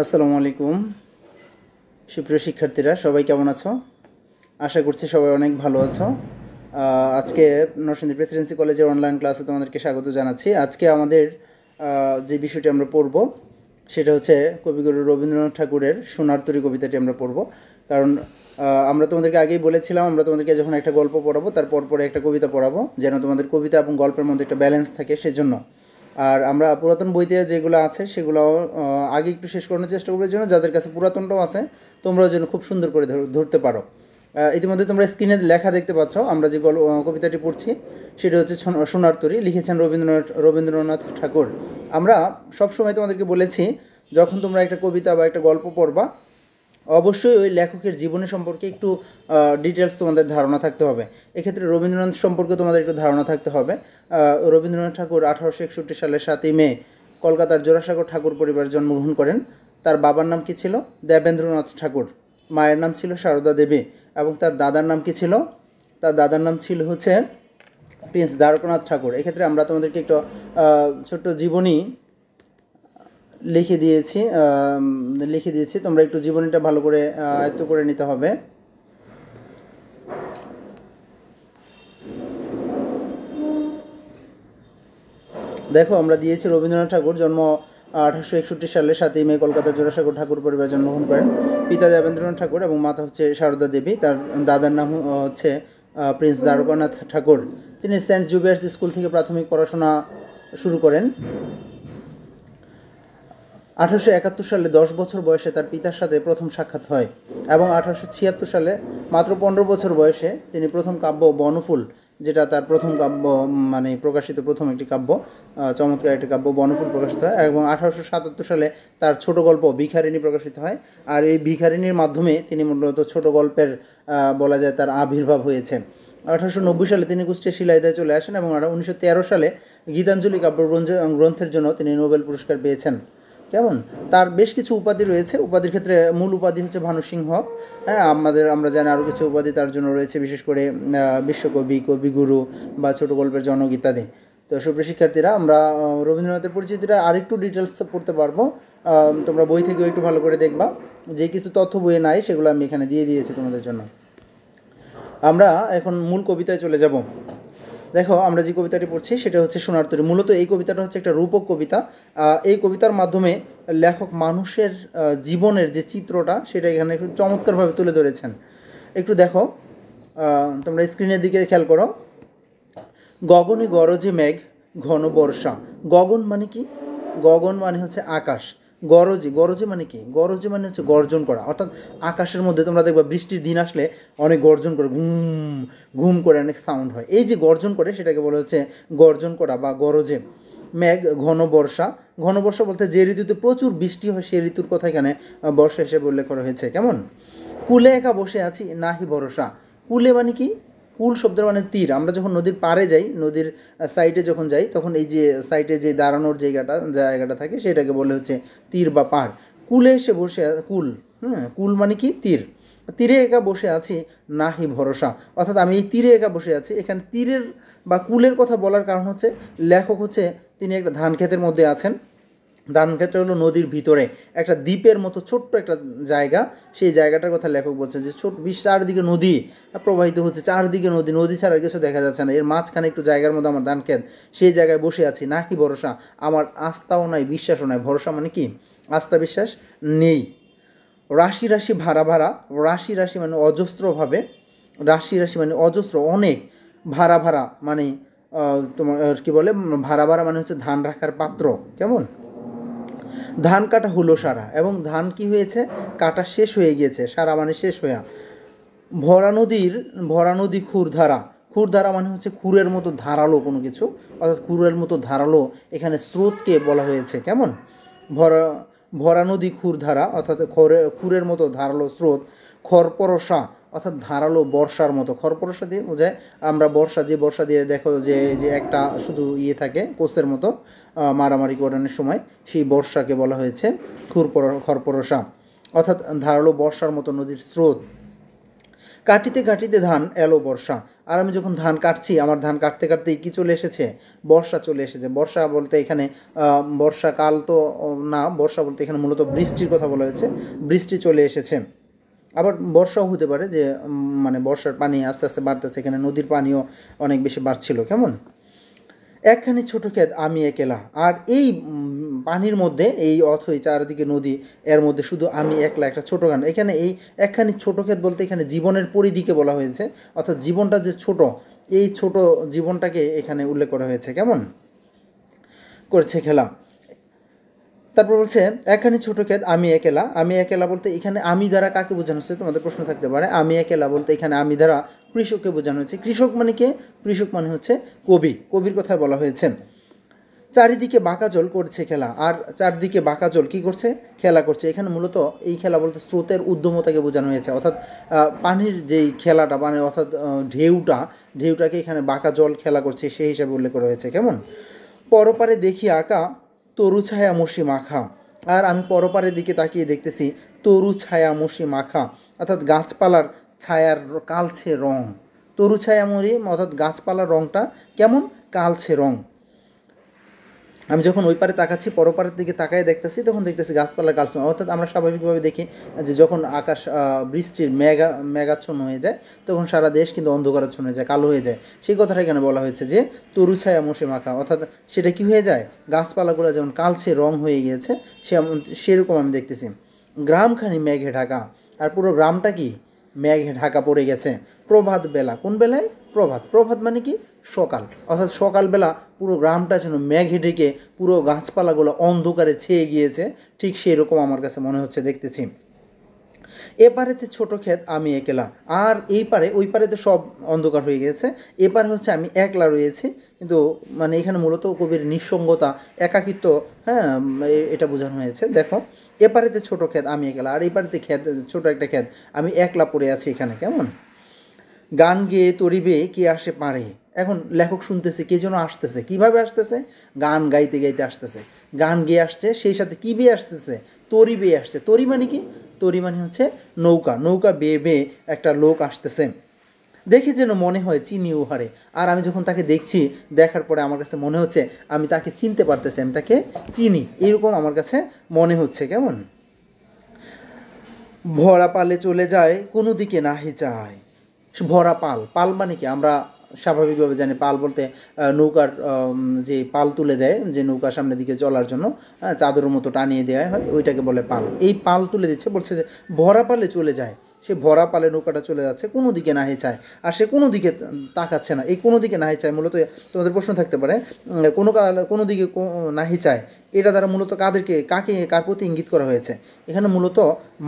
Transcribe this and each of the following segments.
আসসালামু আলাইকুম সুপ্রিয় শিক্ষার্থীরা সবাই কেমন আছো আশা করছি সবাই অনেক ভালো আছো আজকে নরসিংদী প্রেসিডেন্সি কলেজের অনলাইন ক্লাসে তোমাদেরকে স্বাগত জানাচ্ছি আজকে আমাদের যে বিষয়টি আমরা পড়ব সেটা হচ্ছে কবিগুরু রবীন্দ্রনাথ ঠাকুরের সোনার তরী কবিতাটি আমরা পড়ব কারণ আমরা তোমাদেরকে আগেই বলেছিলাম আমরা তোমাদেরকে যখন একটা গল্প পড়াবো তারপর পরে একটা কবিতা পড়াবো যেন তোমাদের কবিতা এবং গল্পের মধ্যে একটা ব্যালেন্স থাকে সেজন্য আর আমরা পুরাতন বইতে যেগুলো আছে সেগুলো আগে একটু শেষ করানোর চেষ্টা করার জন্য যাদের কাছে পুরাতনটাও আছে তোমরাও যেন খুব সুন্দর করে ধরতে পারো ইতিমধ্যে তোমরা স্ক্রিনে লেখা দেখতে পাচ্ছ আমরা যে গল্প কবিতাটি পড়ছি সেটা হচ্ছে সোনার তরী লিখেছেন রবীন্দ্রনাথ রবীন্দ্রনাথ ঠাকুর আমরা সবসময় তোমাদেরকে বলেছি যখন তোমরা একটা কবিতা বা একটা গল্প পড়বা অবশ্যই ওই লেখকের জীবনী সম্পর্কে একটু ডিটেলস তোমাদের ধারণা থাকতে হবে এক্ষেত্রে রবীন্দ্রনাথ সম্পর্কে তোমাদের একটু ধারণা থাকতে হবে রবীন্দ্রনাথ ঠাকুর আঠারোশো একষট্টি সালে সাতই মে কলকাতার জোড়াসাগর ঠাকুর পরিবার জন্মগ্রহণ করেন তার বাবার নাম কি ছিল দেবেন্দ্রনাথ ঠাকুর মায়ের নাম ছিল শারদা দেবী এবং তার দাদার নাম কি ছিল তার দাদার নাম ছিল হচ্ছে প্রিন্স দ্বারকনাথ ঠাকুর এক্ষেত্রে আমরা তোমাদেরকে একটু ছোট্ট জীবনী লিখে দিয়েছি লিখে দিয়েছি তোমরা একটু জীবনীটা ভালো করে আয়ত্ত করে নিতে হবে দেখো আমরা দিয়েছি রবীন্দ্রনাথ ঠাকুর জন্ম আঠারোশো একষট্টি সালে সাতই মে কলকাতা জোড়াসাগর ঠাকুর পরিবার জন্মগ্রহণ করেন পিতা দেবেন্দ্রনাথ ঠাকুর এবং মাতা হচ্ছে শারদা দেবী তার দাদার নাম হচ্ছে প্রিন্স দ্বারকানাথ ঠাকুর তিনি সেন্ট জুবিয়ার্স স্কুল থেকে প্রাথমিক পড়াশোনা শুরু করেন আঠারোশো একাত্তর সালে দশ বছর বয়সে তার পিতার সাথে প্রথম সাক্ষাৎ হয় এবং আঠারোশো ছিয়াত্তর সালে মাত্র পনেরো বছর বয়সে তিনি প্রথম কাব্য বনফুল যেটা তার প্রথম কাব্য মানে প্রকাশিত প্রথম একটি কাব্য চমৎকার একটি কাব্য বনফুল প্রকাশিত হয় এবং আঠারোশো সাতাত্তর সালে তার ছোট গল্প ভিখারিণী প্রকাশিত হয় আর এই ভিখারিণীর মাধ্যমে তিনি মূলত ছোট গল্পের বলা যায় তার আবির্ভাব হয়েছে আঠারোশো নব্বই সালে তিনি কুষ্টিয়া শিলাইদায় চলে আসেন এবং উনিশশো তেরো সালে গীতাঞ্জলি কাব্য গ্রন্থের জন্য তিনি নোবেল পুরস্কার পেয়েছেন কেমন তার বেশ কিছু উপাধি রয়েছে উপাধির ক্ষেত্রে মূল উপাধি হচ্ছে ভানুসিংহ হ্যাঁ আমাদের আমরা জানি আরও কিছু উপাধি তার জন্য রয়েছে বিশেষ করে বিশ্বকবি কবিগুরু বা ছোট গল্পের জনক ইত্যাদি তো সুপ্রিয় শিক্ষার্থীরা আমরা রবীন্দ্রনাথের পরিচিতিটা আরেকটু ডিটেলস পড়তে পারবো তোমরা বই থেকেও একটু ভালো করে দেখবা যে কিছু তথ্য বইয়ে নাই সেগুলো আমি এখানে দিয়ে দিয়েছি তোমাদের জন্য আমরা এখন মূল কবিতায় চলে যাব দেখো আমরা যে কবিতাটি পড়ছি সেটা হচ্ছে সোনার তরী মূলত এই কবিতাটা হচ্ছে একটা রূপক কবিতা এই কবিতার মাধ্যমে লেখক মানুষের জীবনের যে চিত্রটা সেটা এখানে একটু চমৎকারভাবে তুলে ধরেছেন একটু দেখো তোমরা স্ক্রিনের দিকে খেয়াল করো গগনে গরজে মেঘ ঘন বর্ষা গগন মানে কি গগন মানে হচ্ছে আকাশ গরজে গরজে মানে কি গরজে মানে হচ্ছে গর্জন করা অর্থাৎ আকাশের মধ্যে তোমরা দেখবা বৃষ্টির দিন আসলে অনেক গর্জন করে ঘুম ঘুম করে অনেক সাউন্ড হয় এই যে গর্জন করে সেটাকে বলা হচ্ছে গর্জন করা বা গরজে মেঘ ঘন বর্ষা ঘন বর্ষা বলতে যে ঋতুতে প্রচুর বৃষ্টি হয় সেই ঋতুর কথা এখানে বর্ষা হিসেবে উল্লেখ করা হয়েছে কেমন কুলে একা বসে আছি নাহি ভরসা কুলে মানে কি পুল শব্দের মানে তীর আমরা যখন নদীর পাড়ে যাই নদীর সাইডে যখন যাই তখন এই যে সাইডে যে দাঁড়ানোর জায়গাটা জায়গাটা থাকে সেটাকে বলে হচ্ছে তীর বা পাহাড় কুলে এসে বসে কুল হ্যাঁ কুল মানে কি তীর তীরে একা বসে আছি নাহি ভরসা অর্থাৎ আমি এই তীরে একা বসে আছি এখানে তীরের বা কুলের কথা বলার কারণ হচ্ছে লেখক হচ্ছে তিনি একটা ধান ক্ষেতের মধ্যে আছেন দানক্ষেত্র হলো নদীর ভিতরে একটা দ্বীপের মতো ছোট্ট একটা জায়গা সেই জায়গাটার কথা লেখক বলছে যে ছোট বিশ চারদিকে নদী প্রবাহিত হচ্ছে চারদিকে নদী নদী ছাড়া কিছু দেখা যাচ্ছে না এর মাঝখানে একটু জায়গার মধ্যে আমার দানক্ষেত সেই জায়গায় বসে আছি না কি ভরসা আমার আস্থাও নাই বিশ্বাসও নাই ভরসা মানে কি আস্থা বিশ্বাস নেই রাশি রাশি ভাড়া ভাড়া রাশি রাশি মানে অজস্রভাবে রাশি রাশি মানে অজস্র অনেক ভাড়া ভাড়া মানে তোমার কি বলে ভাড়া ভাড়া মানে হচ্ছে ধান রাখার পাত্র কেমন ধান কাটা হলো সারা এবং ধান কি হয়েছে কাটা শেষ হয়ে গিয়েছে সারা মানে শেষ হয়ে ভরা নদীর ভরা নদী খুরধারা খুরধারা মানে হচ্ছে খুরের মতো ধারালো কোনো কিছু অর্থাৎ খুরের মতো ধারালো এখানে স্রোতকে বলা হয়েছে কেমন ভরা ভরা নদী খুরধারা অর্থাৎ খরে খুরের মতো ধারালো স্রোত খরপরসা অর্থাৎ ধারালো বর্ষার মতো খরপরসা দিয়ে বোঝায় আমরা বর্ষা যে বর্ষা দিয়ে দেখো যে যে একটা শুধু ইয়ে থাকে কোষের মতো মারামারি করানোর সময় সেই বর্ষাকে বলা হয়েছে খুরপর খরপরসা অর্থাৎ ধারালো বর্ষার মতো নদীর স্রোত কাটিতে কাটিতে ধান এলো বর্ষা আর আমি যখন ধান কাটছি আমার ধান কাটতে কাটতেই কি চলে এসেছে বর্ষা চলে এসেছে বর্ষা বলতে এখানে বর্ষাকাল তো না বর্ষা বলতে এখানে মূলত বৃষ্টির কথা বলা হয়েছে বৃষ্টি চলে এসেছে আবার বর্ষাও হতে পারে যে মানে বর্ষার পানি আস্তে আস্তে বাড়তেছে এখানে নদীর পানিও অনেক বেশি বাড়ছিল কেমন একখানি ছোট ক্ষেত আমি একলা আর এই পানির মধ্যে এই অথই চারদিকে নদী এর মধ্যে শুধু আমি একলা একটা ছোটো গান এখানে এই একখানি ছোট ক্ষেত বলতে এখানে জীবনের পরিধিকে বলা হয়েছে অর্থাৎ জীবনটা যে ছোট এই ছোট জীবনটাকে এখানে উল্লেখ করা হয়েছে কেমন করছে খেলা তারপর বলছে একখানি ছোট খেত আমি একেলা আমি একেলা বলতে এখানে আমি দ্বারা কাকে বোঝানো হচ্ছে তোমাদের প্রশ্ন থাকতে পারে আমি একেলা বলতে এখানে আমি দ্বারা কৃষককে বোঝানো হয়েছে কৃষক মানে কে কৃষক মানে হচ্ছে কবি কবির কথা বলা হয়েছে চারিদিকে বাঁকা জল করছে খেলা আর চারদিকে বাঁকা জল কী করছে খেলা করছে এখানে মূলত এই খেলা বলতে স্রোতের উদ্যমতাকে বোঝানো হয়েছে অর্থাৎ পানির যেই খেলাটা মানে অর্থাৎ ঢেউটা ঢেউটাকে এখানে বাঁকা জল খেলা করছে সেই হিসাবে উল্লেখ করা হয়েছে কেমন পরপারে দেখি আঁকা তরু মসি মাখা আর আমি পরপারের দিকে তাকিয়ে দেখতেছি তরু ছায়া মসি মাখা অর্থাৎ গাছপালার ছায়ার কালছে রং তরু মরি অর্থাৎ গাছপালার রংটা কেমন কালছে রং আমি যখন ওই পারে তাকাচ্ছি পরপারের দিকে তাকায় দেখতেছি তখন দেখতেছি গাছপালা গাছ অর্থাৎ আমরা স্বাভাবিকভাবে দেখি যে যখন আকাশ বৃষ্টির মেঘা মেঘাচ্ছন্ন হয়ে যায় তখন সারা দেশ কিন্তু অন্ধকারাচ্ছন্ন হয়ে যায় কালো হয়ে যায় সেই কথাটা এখানে বলা হয়েছে যে তরু ছায়া মশে মাখা অর্থাৎ সেটা কি হয়ে যায় গাছপালাগুলো যেমন কালছে রং হয়ে গিয়েছে সে সেরকম আমি দেখতেছি গ্রামখানি মেঘে ঢাকা আর পুরো গ্রামটা কি মেঘে ঢাকা পড়ে গেছে প্রভাত বেলা কোন বেলায় প্রভাত প্রভাত মানে কি সকাল অর্থাৎ সকালবেলা পুরো গ্রামটা যেন মেঘে ঢেকে পুরো গাছপালাগুলো অন্ধকারে ছেয়ে গিয়েছে ঠিক সেই রকম আমার কাছে মনে হচ্ছে দেখতেছি এপারেতে ছোট ক্ষেত আমি একলা আর এই পারে ওই পারে তো সব অন্ধকার হয়ে গেছে এপারে হচ্ছে আমি একলা রয়েছি কিন্তু মানে এখানে মূলত কবির নিঃসঙ্গতা একাকিত্ব হ্যাঁ এটা বোঝানো হয়েছে দেখো এপারেতে ছোট ক্ষেত আমি একলা আর এই পারেতে ক্ষেত ছোট একটা ক্ষেত আমি একলা পড়ে আছি এখানে কেমন গান গেয়ে তরিবে কে আসে পারে এখন লেখক শুনতেছে কে যেন আসতেছে কিভাবে আসতেছে গান গাইতে গাইতে আসতেছে গান গেয়ে আসছে সেই সাথে কী বেয়ে আসতেছে তরি বেয়ে আসছে তরি মানে কি তরি মানে হচ্ছে নৌকা নৌকা বেয়ে বেয়ে একটা লোক আসতেছে দেখে যেন মনে হয় চিনি উহারে আর আমি যখন তাকে দেখছি দেখার পরে আমার কাছে মনে হচ্ছে আমি তাকে চিনতে পারতেছি আমি তাকে চিনি এরকম আমার কাছে মনে হচ্ছে কেমন ভরা পালে চলে যায় কোনো দিকে নাহি চায় ভরা পাল পাল মানে কি আমরা স্বাভাবিকভাবে জানি পাল বলতে নৌকার যে পাল তুলে দেয় যে নৌকা সামনের দিকে চলার জন্য হ্যাঁ, চাদরের মতো টানিয়ে দেওয়া হয় ওইটাকে বলে পাল এই পাল তুলে দিচ্ছে বলছে যে ভরা পালে চলে যায় সে ভরা পালে নৌকাটা চলে যাচ্ছে কোনো দিকে নাহে চায় আর সে কোনো দিকে তাকাচ্ছে না এই কোনো দিকে নাহে চায় মূলত তোমাদের প্রশ্ন থাকতে পারে কোনো কোনো দিকে নাহি চায় এটা দ্বারা মূলত কাদেরকে কাকে কার প্রতি ইঙ্গিত করা হয়েছে এখানে মূলত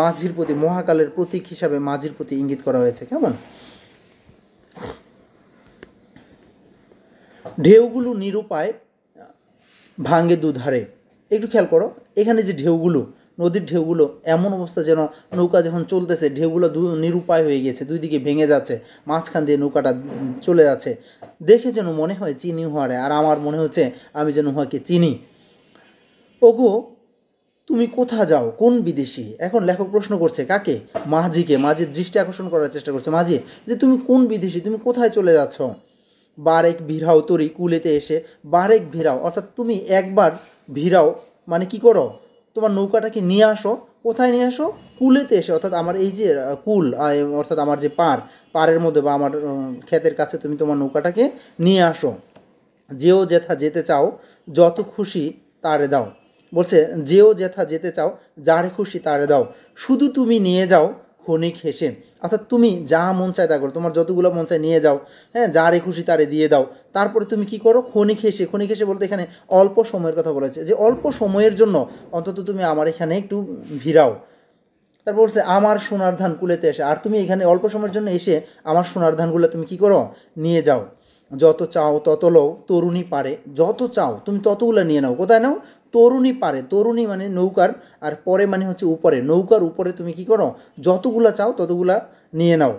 মাঝির প্রতি মহাকালের প্রতীক হিসাবে মাঝির প্রতি ইঙ্গিত করা হয়েছে কেমন ঢেউগুলো নিরুপায় ভাঙে দুধারে একটু খেয়াল করো এখানে যে ঢেউগুলো নদীর ঢেউগুলো এমন অবস্থা যেন নৌকা যখন চলতেছে ঢেউগুলো দু নিরুপায় হয়ে গেছে দুই দিকে ভেঙে যাচ্ছে মাঝখান দিয়ে নৌকাটা চলে যাচ্ছে দেখে যেন মনে হয় চিনি হওয়ারে আর আমার মনে হচ্ছে আমি যেন উহাকে চিনি ওগো তুমি কোথা যাও কোন বিদেশি এখন লেখক প্রশ্ন করছে কাকে মাঝিকে মাঝির দৃষ্টি আকর্ষণ করার চেষ্টা করছে মাঝি যে তুমি কোন বিদেশি তুমি কোথায় চলে যাচ্ছ বারেক ভিড়াও তরি কুলেতে এসে বারেক ভিড়াও অর্থাৎ তুমি একবার ভিড়াও মানে কি করো তোমার নৌকাটাকে নিয়ে আসো কোথায় নিয়ে আসো কুলেতে এসে অর্থাৎ আমার এই যে কুল অর্থাৎ আমার যে পার পারের মধ্যে বা আমার ক্ষেতের কাছে তুমি তোমার নৌকাটাকে নিয়ে আসো যেও যেথা যেতে চাও যত খুশি তারে দাও বলছে যেও যেথা যেতে চাও যারে খুশি তারে দাও শুধু তুমি নিয়ে যাও ক্ষণিক হেসে অর্থাৎ তুমি যা মন চায় তা করো তোমার যতগুলো মন চায় নিয়ে যাও হ্যাঁ যারে খুশি তারে দিয়ে দাও তারপরে তুমি কি করো ক্ষণিক হেসে ক্ষণিক হেসে বলতে এখানে অল্প সময়ের কথা বলেছে যে অল্প সময়ের জন্য অন্তত তুমি আমার এখানে একটু ভিড়াও তারপর বলছে আমার সোনার ধান কুলেতে এসে আর তুমি এখানে অল্প সময়ের জন্য এসে আমার সোনার ধানগুলো তুমি কি করো নিয়ে যাও যত চাও তত লও তরুণী পারে যত চাও তুমি ততগুলো নিয়ে নাও কোথায় নাও তরুণী পারে তরুণী মানে নৌকার আর পরে মানে হচ্ছে উপরে নৌকার উপরে তুমি কি করো যতগুলা চাও ততগুলা নিয়ে নাও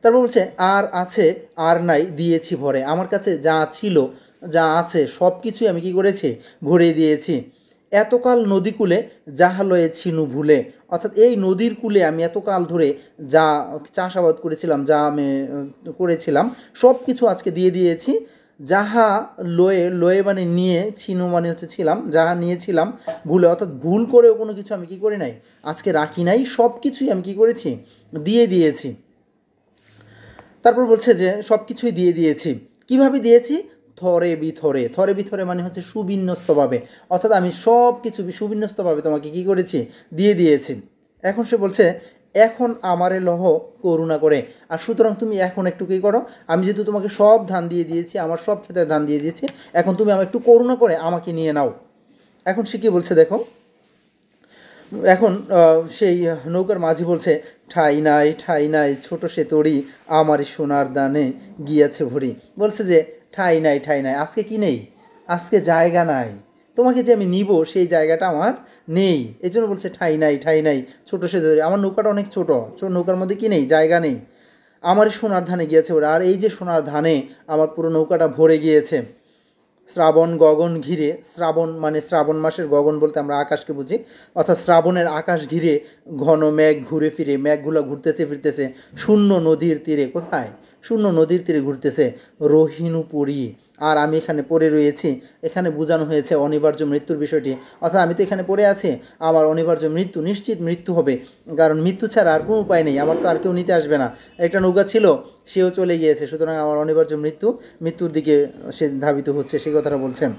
তারপর বলছে আর আছে আর নাই দিয়েছি ভরে আমার কাছে যা ছিল যা আছে সব কিছুই আমি কি করেছি ভরে দিয়েছি এতকাল নদীকূলে যাহা লয়ে ছিনু ভুলে অর্থাৎ এই নদীর কূলে আমি এতকাল ধরে যা চাষাবাদ করেছিলাম যা আমি করেছিলাম সব কিছু আজকে দিয়ে দিয়েছি যাহা লয়ে লয়ে মানে নিয়ে ছিনু মানে হচ্ছে ছিলাম যাহা নিয়েছিলাম ভুলে অর্থাৎ ভুল করেও কোনো কিছু আমি কি করি নাই আজকে রাখি নাই সব কিছুই আমি কি করেছি দিয়ে দিয়েছি তারপর বলছে যে সব কিছুই দিয়ে দিয়েছি কিভাবে দিয়েছি থরে বিথরে থরে বিথরে মানে হচ্ছে সুবিন্যস্তভাবে অর্থাৎ আমি সব কিছু সুবিন্যস্তভাবে তোমাকে কি করেছি দিয়ে দিয়েছি এখন সে বলছে এখন আমারে লহ করুণা করে আর সুতরাং তুমি এখন একটু কী করো আমি যেহেতু তোমাকে সব ধান দিয়ে দিয়েছি আমার সব ক্ষেত্রে ধান দিয়ে দিয়েছি এখন তুমি আমার একটু করুণা করে আমাকে নিয়ে নাও এখন সে কী বলছে দেখো এখন সেই নৌকার মাঝি বলছে ঠাই নাই ঠাই নাই ছোটো সে তরি আমারই সোনার দানে গিয়েছে ভরি বলছে যে ঠাই নাই ঠাই নাই আজকে কি নেই আজকে জায়গা নাই তোমাকে যে আমি নিব সেই জায়গাটা আমার নেই এই জন্য বলছে ঠাই নাই ঠাই নাই ছোটো সে ধরে আমার নৌকাটা অনেক ছোটো ছোটো নৌকার মধ্যে কী নেই জায়গা নেই আমার সোনার ধানে গিয়েছে ওরা আর এই যে সোনার ধানে আমার পুরো নৌকাটা ভরে গিয়েছে শ্রাবণ গগন ঘিরে শ্রাবণ মানে শ্রাবণ মাসের গগন বলতে আমরা আকাশকে বুঝি অর্থাৎ শ্রাবণের আকাশ ঘিরে ঘন মেঘ ঘুরে ফিরে মেঘগুলো ঘুরতেছে ফিরতেছে শূন্য নদীর তীরে কোথায় শূন্য নদীর তীরে ঘুরতেছে রোহিণুপুরী আর আমি এখানে পড়ে রয়েছি এখানে বোঝানো হয়েছে অনিবার্য মৃত্যুর বিষয়টি অর্থাৎ আমি তো এখানে পড়ে আছি আমার অনিবার্য মৃত্যু নিশ্চিত মৃত্যু হবে কারণ মৃত্যু ছাড়া আর কোনো উপায় নেই আমার তো আর কেউ নিতে আসবে না একটা নৌকা ছিল সেও চলে গিয়েছে সুতরাং আমার অনিবার্য মৃত্যু মৃত্যুর দিকে সে ধাবিত হচ্ছে সেই কথাটা বলছেন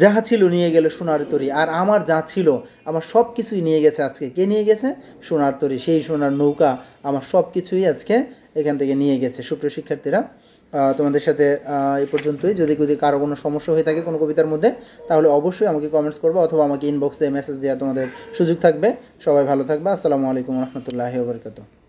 যাহা ছিল নিয়ে গেল সোনার তরি আর আমার যা ছিল আমার সব কিছুই নিয়ে গেছে আজকে কে নিয়ে গেছে সোনার তরি সেই সোনার নৌকা আমার সব কিছুই আজকে এখান থেকে নিয়ে গেছে সুপ্রিয় শিক্ষার্থীরা তোমাদের সাথে এ পর্যন্তই যদি যদি কারো কোনো সমস্যা হয়ে থাকে কোনো কবিতার মধ্যে তাহলে অবশ্যই আমাকে কমেন্টস করবো অথবা আমাকে ইনবক্সে মেসেজ দেওয়া তোমাদের সুযোগ থাকবে সবাই ভালো থাকবে আসসালামু আলাইকুম রহমতুল্লাহ বরকত